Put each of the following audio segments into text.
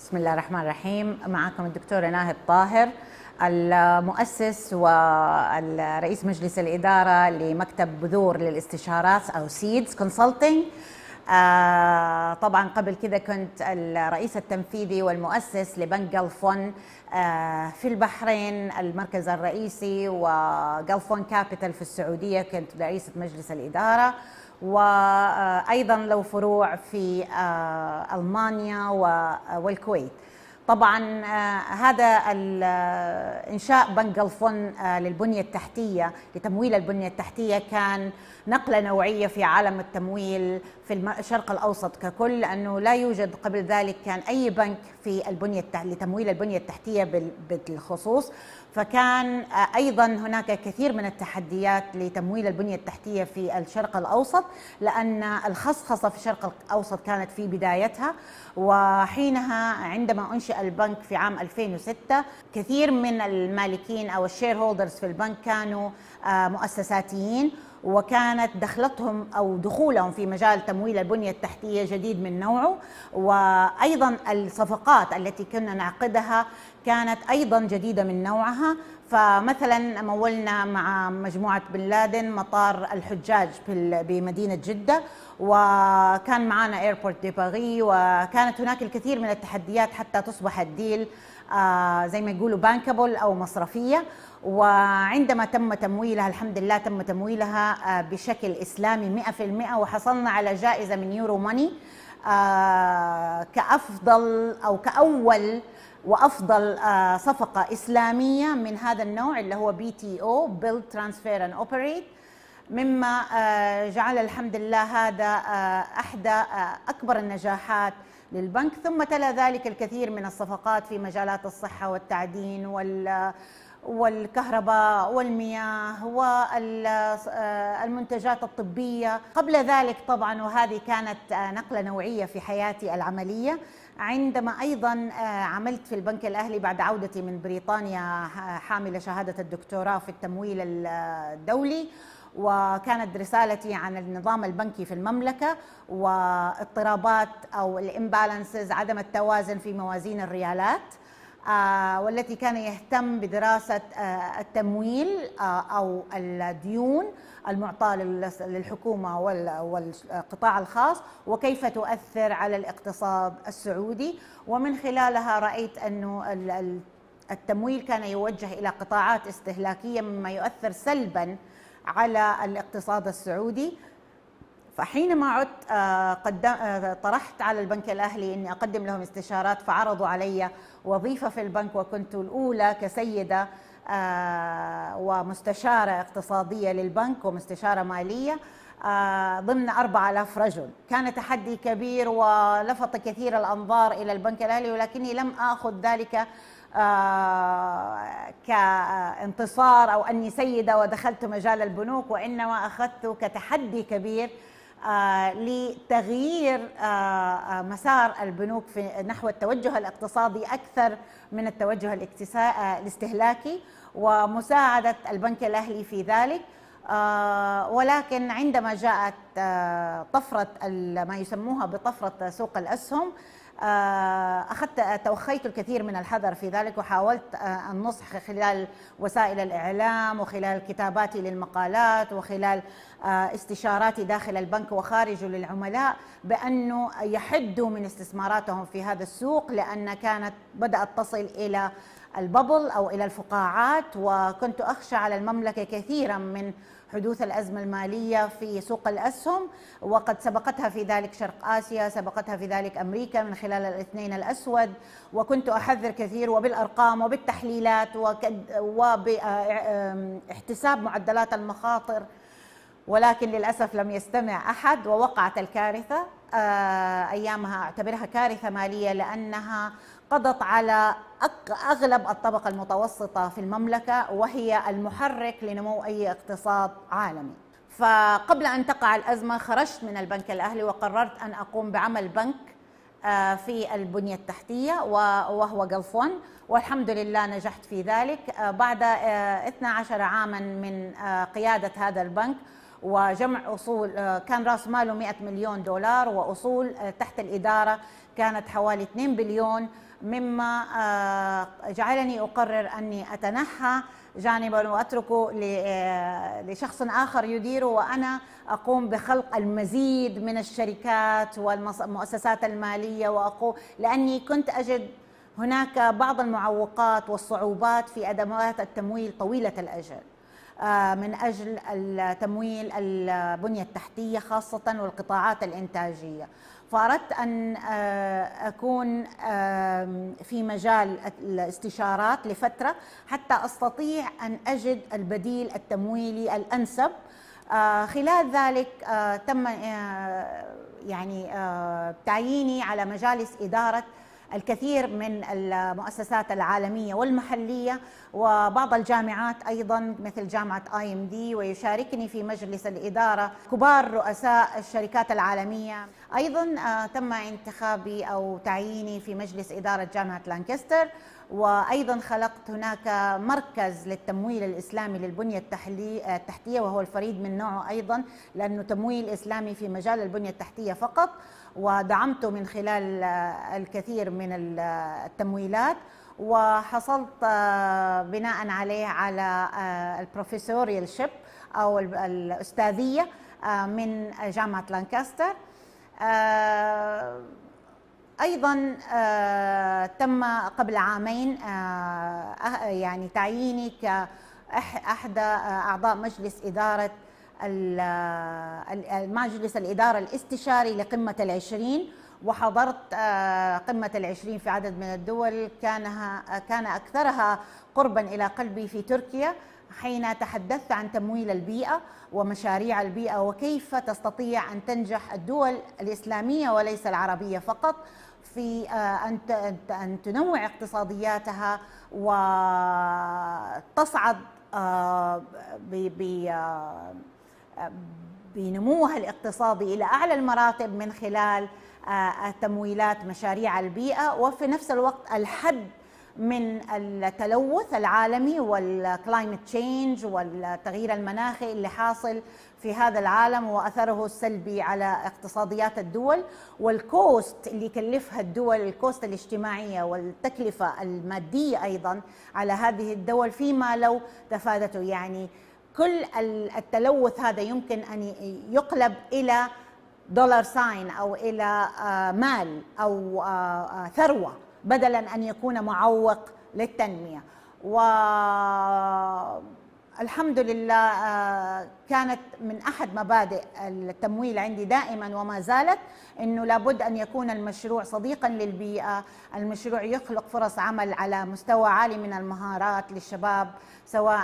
بسم الله الرحمن الرحيم معكم الدكتورة ناهد طاهر المؤسس والرئيس مجلس الإدارة لمكتب بذور للاستشارات أو سيدز كونسلتنج آه، طبعا قبل كذا كنت الرئيس التنفيذي والمؤسس لبنك جلفون آه، في البحرين المركز الرئيسي وجلفون كابيتال في السعودية كنت رئيسة مجلس الإدارة وايضا له فروع في آه، المانيا آه، والكويت. طبعا آه، هذا انشاء بنك الفن للبنيه التحتيه لتمويل البنيه التحتيه كان نقله نوعيه في عالم التمويل في الشرق الاوسط ككل لانه لا يوجد قبل ذلك كان اي بنك في البنيه لتمويل البنيه التحتيه بالخصوص فكان آه، ايضا هناك كثير من التحديات لتمويل البنيه التحتيه في الشرق الاوسط لان الخصخصه في الشرق الاوسط كانت في بدايتها وحينها عندما انشئ البنك في عام 2006 كثير من المالكين او الشير هولدرز في البنك كانوا آه، مؤسساتيين وكانت دخلتهم أو دخولهم في مجال تمويل البنية التحتية جديد من نوعه وأيضا الصفقات التي كنا نعقدها كانت أيضا جديدة من نوعها فمثلا مولنا مع مجموعة بن لادن مطار الحجاج بمدينة جدة وكان معنا ايربورت دي باري وكانت هناك الكثير من التحديات حتى تصبح الديل آه، زي ما يقولوا بانكابل او مصرفيه وعندما تم تمويلها الحمد لله تم تمويلها آه، بشكل اسلامي 100% وحصلنا على جائزه من يورو ماني آه، كافضل او كاول وافضل صفقه اسلاميه من هذا النوع اللي هو بي تي او بيلد ترانسفير اند اوبريت مما جعل الحمد لله هذا احدى اكبر النجاحات للبنك ثم تلا ذلك الكثير من الصفقات في مجالات الصحة والتعدين وال والكهرباء والمياه والمنتجات الطبية قبل ذلك طبعا وهذه كانت نقلة نوعية في حياتي العملية عندما أيضا عملت في البنك الأهلي بعد عودتي من بريطانيا حاملة شهادة الدكتوراه في التمويل الدولي وكانت رسالتي عن النظام البنكي في المملكة واضطرابات أو الامبالانسز عدم التوازن في موازين الريالات آه، والتي كان يهتم بدراسة آه، التمويل آه، أو الديون المعطاة للحكومة والقطاع الخاص وكيف تؤثر على الاقتصاد السعودي ومن خلالها رأيت أنه التمويل كان يوجه إلى قطاعات استهلاكية مما يؤثر سلباً على الاقتصاد السعودي فحينما عدت آه، آه، طرحت على البنك الاهلي اني اقدم لهم استشارات فعرضوا علي وظيفه في البنك وكنت الاولى كسيده آه، ومستشاره اقتصاديه للبنك ومستشاره ماليه آه، ضمن 4000 رجل كان تحدي كبير ولفت كثير الأنظار إلى البنك الأهلي ولكني لم أخذ ذلك آه، كانتصار أو أني سيدة ودخلت مجال البنوك وإنما اخذت كتحدي كبير آه، لتغيير مسار البنوك في نحو التوجه الاقتصادي أكثر من التوجه الاستهلاكي ومساعدة البنك الأهلي في ذلك آه، ولكن عندما جاءت آه، طفرة ما يسموها بطفرة سوق الأسهم آه، أخذت توخيت الكثير من الحذر في ذلك وحاولت النصح خلال وسائل الإعلام وخلال كتاباتي للمقالات وخلال استشاراتي داخل البنك وخارجه للعملاء بأنه يحدوا من استثماراتهم في هذا السوق لأن كانت بدأت تصل إلى الببل أو إلى الفقاعات وكنت أخشى على المملكة كثيرا من حدوث الأزمة المالية في سوق الأسهم وقد سبقتها في ذلك شرق آسيا سبقتها في ذلك أمريكا من خلال الاثنين الأسود وكنت أحذر كثير وبالأرقام وبالتحليلات وباحتساب معدلات المخاطر ولكن للأسف لم يستمع أحد ووقعت الكارثة آه، أيامها أعتبرها كارثة مالية لأنها قضت على أغلب الطبقة المتوسطة في المملكة وهي المحرك لنمو أي اقتصاد عالمي فقبل أن تقع الأزمة خرجت من البنك الأهلي وقررت أن أقوم بعمل بنك آه، في البنية التحتية وهو جلفون والحمد لله نجحت في ذلك آه، بعد 12 آه، عاما من قيادة هذا البنك وجمع أصول كان رأس ماله 100 مليون دولار وأصول تحت الإدارة كانت حوالي 2 بليون مما آه، جعلني أقرر أني أتنحى جانبا واتركه آه، لشخص اخر يديره وانا اقوم بخلق المزيد من الشركات والمؤسسات الماليه واقوم لاني كنت اجد هناك بعض المعوقات والصعوبات في ادوات التمويل طويله الاجل آه، من اجل التمويل البنيه التحتيه خاصه والقطاعات الانتاجيه فأردت أن آه، أكون في مجال الاستشارات لفترة حتى أستطيع أن أجد البديل التمويلي الأنسب آه، خلال ذلك آه، تم يعني تعييني على مجالس إدارة الكثير من المؤسسات العالمية والمحلية وبعض الجامعات أيضا مثل جامعة آي ام دي ويشاركني في مجلس الإدارة كبار رؤساء الشركات العالمية أيضا آه، تم انتخابي أو تعييني في مجلس إدارة جامعة لانكستر وايضا خلقت هناك مركز للتمويل الاسلامي للبنيه آه، التحتيه وهو الفريد من نوعه ايضا لانه تمويل اسلامي في مجال البنيه التحتيه فقط ودعمته من خلال الكثير من التمويلات وحصلت بناء عليه على البروفيسوريال شيب او الاستاذيه من جامعه لانكاستر ايضا تم قبل عامين يعني تعييني كاحدى اعضاء مجلس اداره مجلس الإدارة الاستشاري لقمة العشرين وحضرت آه، قمة العشرين في عدد من الدول كانها كان أكثرها قربا إلى قلبي في تركيا حين تحدثت عن تمويل البيئة ومشاريع البيئة وكيف تستطيع أن تنجح الدول الإسلامية وليس العربية فقط في آه، أن تنوع اقتصادياتها وتصعد آه، ب بنموها الاقتصادي الى اعلى المراتب من خلال آه، تمويلات مشاريع البيئه وفي نفس الوقت الحد من التلوث العالمي والكلايمت تشينج والتغيير المناخي اللي حاصل في هذا العالم واثره السلبي على اقتصاديات الدول والكوست اللي يكلفها الدول الكوست الاجتماعيه والتكلفه الماديه ايضا على هذه الدول فيما لو تفادته يعني كل التلوث هذا يمكن ان يقلب الى دولار ساين او الى آه، مال او آه، آه، ثروه بدلا ان يكون معوق للتنميه و الحمد لله آه، كانت من احد مبادئ التمويل عندي دائما وما زالت انه لابد ان يكون المشروع صديقا للبيئه، المشروع يخلق فرص عمل على مستوى عالي من المهارات للشباب سواء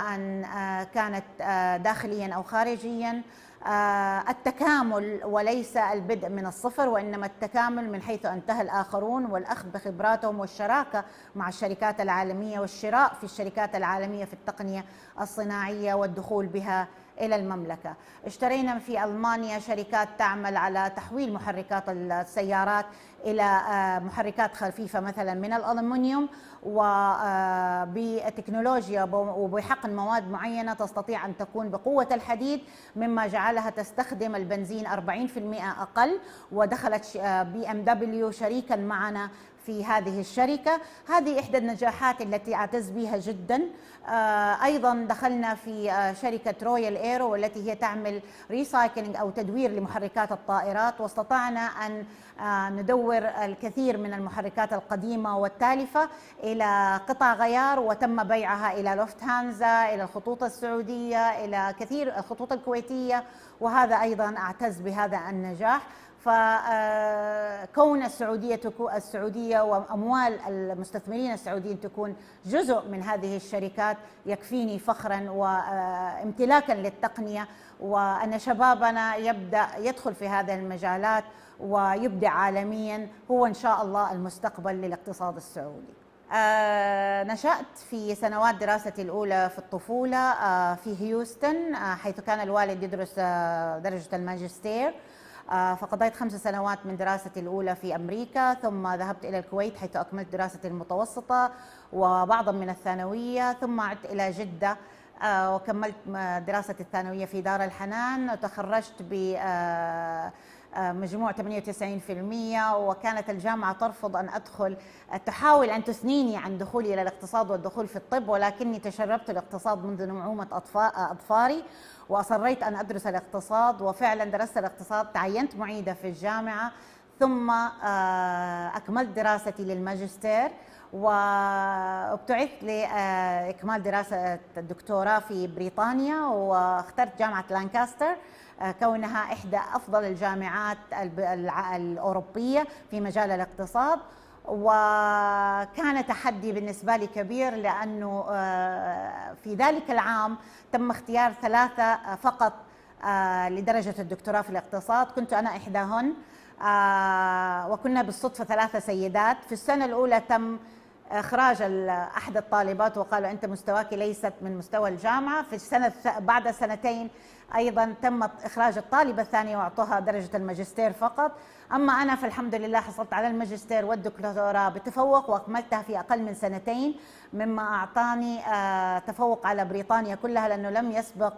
آه، كانت آه، داخليا او خارجيا. آه، التكامل وليس البدء من الصفر وإنما التكامل من حيث انتهى الآخرون والأخذ بخبراتهم والشراكة مع الشركات العالمية والشراء في الشركات العالمية في التقنية الصناعية والدخول بها إلى المملكة اشترينا في ألمانيا شركات تعمل على تحويل محركات السيارات إلى آه، محركات خفيفة مثلا من الألمنيوم وبتكنولوجيا آه، وبحقن مواد معينة تستطيع أن تكون بقوة الحديد مما جعلها تستخدم البنزين 40% أقل ودخلت آه، بي ام دبليو شريكا معنا في هذه الشركة هذه إحدى النجاحات التي أعتز بها جدا آه، أيضا دخلنا في آه، شركة رويال إيرو والتي هي تعمل ريسايكلينج أو تدوير لمحركات الطائرات واستطعنا أن آه، ندور الكثير من المحركات القديمة والتالفة إلى قطع غيار وتم بيعها إلى لوفت هانزا إلى الخطوط السعودية إلى كثير الخطوط الكويتية وهذا أيضا أعتز بهذا النجاح فكون آه، السعودية السعودية وأموال المستثمرين السعوديين تكون جزء من هذه الشركات يكفيني فخرا وامتلاكا آه، للتقنية وأن شبابنا يبدأ يدخل في هذه المجالات ويبدع عالميا هو إن شاء الله المستقبل للاقتصاد السعودي آه نشأت في سنوات دراستي الأولى في الطفولة آه في هيوستن آه حيث كان الوالد يدرس آه، درجة الماجستير آه، فقضيت خمس سنوات من دراستي الأولى في أمريكا ثم ذهبت إلى الكويت حيث أكملت دراستي المتوسطة وبعضا من الثانوية ثم عدت إلى جدة آه، وكملت دراستي الثانوية في دار الحنان وتخرجت ب آه، مجموع 98% وكانت الجامعة ترفض أن أدخل تحاول أن تثنيني عن دخولي إلى الاقتصاد والدخول في الطب ولكني تشربت الاقتصاد منذ نعومة أطفاري واصريت ان ادرس الاقتصاد وفعلا درست الاقتصاد تعينت معيده في الجامعه ثم آه، اكملت دراستي للماجستير وابتعثت لاكمال آه، دراسه الدكتوراه في بريطانيا واخترت جامعه لانكاستر آه، كونها احدى افضل الجامعات الاوروبيه في مجال الاقتصاد وكان تحدي بالنسبة لي كبير لأنه آه، في ذلك العام تم اختيار ثلاثة آه، فقط آه، لدرجة الدكتوراه في الاقتصاد كنت أنا إحداهن وكنا بالصدفة ثلاثة سيدات في السنة الأولى تم اخراج احد الطالبات وقالوا انت مستواك ليست من مستوى الجامعه في السنه بعد سنتين ايضا تم اخراج الطالبه الثانيه واعطوها درجه الماجستير فقط اما انا فالحمد لله حصلت على الماجستير والدكتوراه بتفوق واكملتها في اقل من سنتين مما اعطاني آه، تفوق على بريطانيا كلها لانه لم يسبق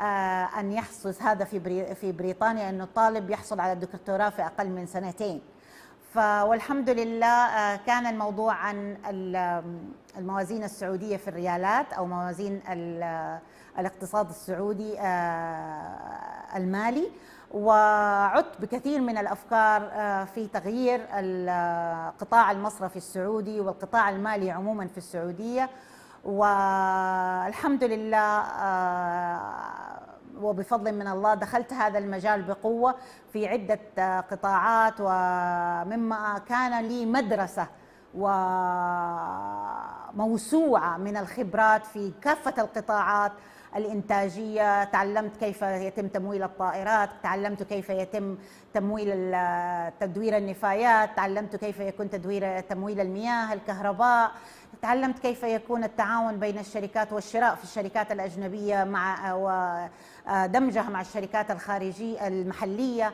آه، ان يحصل هذا في بريطانيا انه الطالب يحصل على الدكتوراه في اقل من سنتين والحمد لله آه، كان الموضوع عن الموازين السعودية في الريالات أو موازين آه، الاقتصاد السعودي آه، المالي وعدت بكثير من الافكار في تغيير القطاع المصرفي السعودي والقطاع المالي عموما في السعوديه والحمد لله وبفضل من الله دخلت هذا المجال بقوة في عدة قطاعات ومما كان لي مدرسة وموسوعة من الخبرات في كافة القطاعات الإنتاجية تعلمت كيف يتم تمويل الطائرات تعلمت كيف يتم تمويل تدوير النفايات تعلمت كيف يكون تدوير تمويل المياه الكهرباء تعلمت كيف يكون التعاون بين الشركات والشراء في الشركات الأجنبية مع ودمجها مع الشركات الخارجية المحلية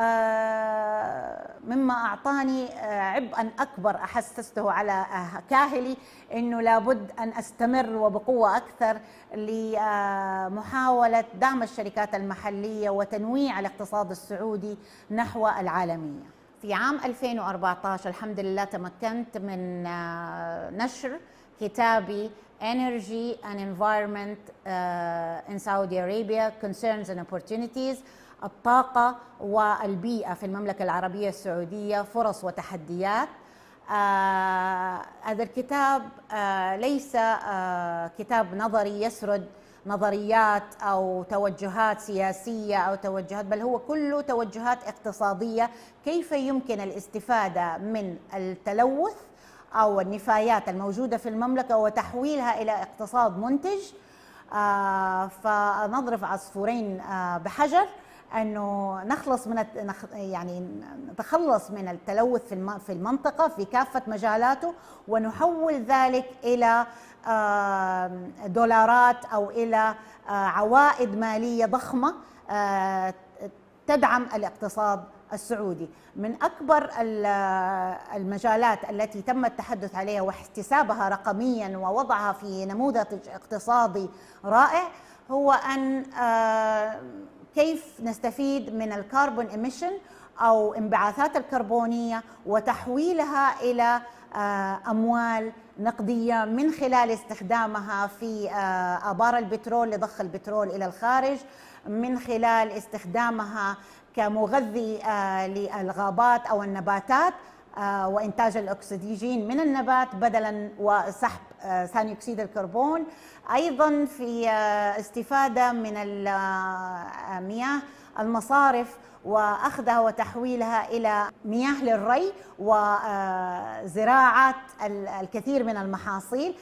آه، مما أعطاني آه، عبئا أكبر أحسسته على آه، كاهلي أنه لابد أن أستمر وبقوة أكثر لمحاولة دعم الشركات المحلية وتنويع الاقتصاد السعودي نحو العالمية في عام 2014 الحمد لله تمكنت من آه، نشر كتابي Energy and Environment آه، in Saudi Arabia Concerns and Opportunities الطاقة والبيئة في المملكة العربية السعودية فرص وتحديات آه، هذا الكتاب ليس كتاب نظري يسرد نظريات او توجهات سياسيه او توجهات بل هو كله توجهات اقتصاديه كيف يمكن الاستفاده من التلوث او النفايات الموجوده في المملكه وتحويلها الى اقتصاد منتج آه، فنضرب عصفورين آه، بحجر انه نخلص من يعني نتخلص من التلوث في في المنطقه في كافه مجالاته ونحول ذلك الى دولارات او الى عوائد ماليه ضخمه تدعم الاقتصاد السعودي من اكبر المجالات التي تم التحدث عليها واحتسابها رقميا ووضعها في نموذج اقتصادي رائع هو ان كيف نستفيد من الكربون إيميشن أو انبعاثات الكربونية وتحويلها إلى آه، أموال نقدية من خلال استخدامها في آه، آبار البترول لضخ البترول إلى الخارج من خلال استخدامها كمغذي آه، للغابات أو النباتات آه، وإنتاج الأكسجين من النبات بدلا وسحب آه، ثاني أكسيد الكربون أيضا في آه، استفادة من المياه المصارف واخذها وتحويلها الى مياه للري وزراعه الكثير من المحاصيل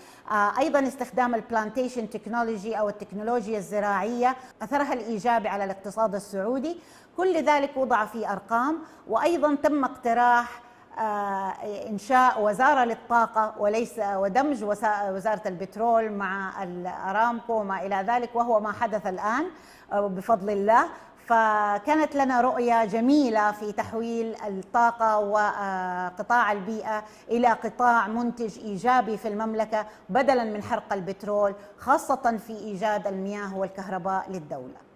ايضا استخدام البلانتيشن تكنولوجي او التكنولوجيا الزراعيه اثرها الايجابي على الاقتصاد السعودي كل ذلك وضع في ارقام وايضا تم اقتراح آه، انشاء وزاره للطاقه وليس ودمج وزاره البترول مع الارامكو وما الى ذلك وهو ما حدث الان آه، بفضل الله فكانت لنا رؤيه جميله في تحويل الطاقه وقطاع آه، البيئه الى قطاع منتج ايجابي في المملكه بدلا من حرق البترول خاصه في ايجاد المياه والكهرباء للدوله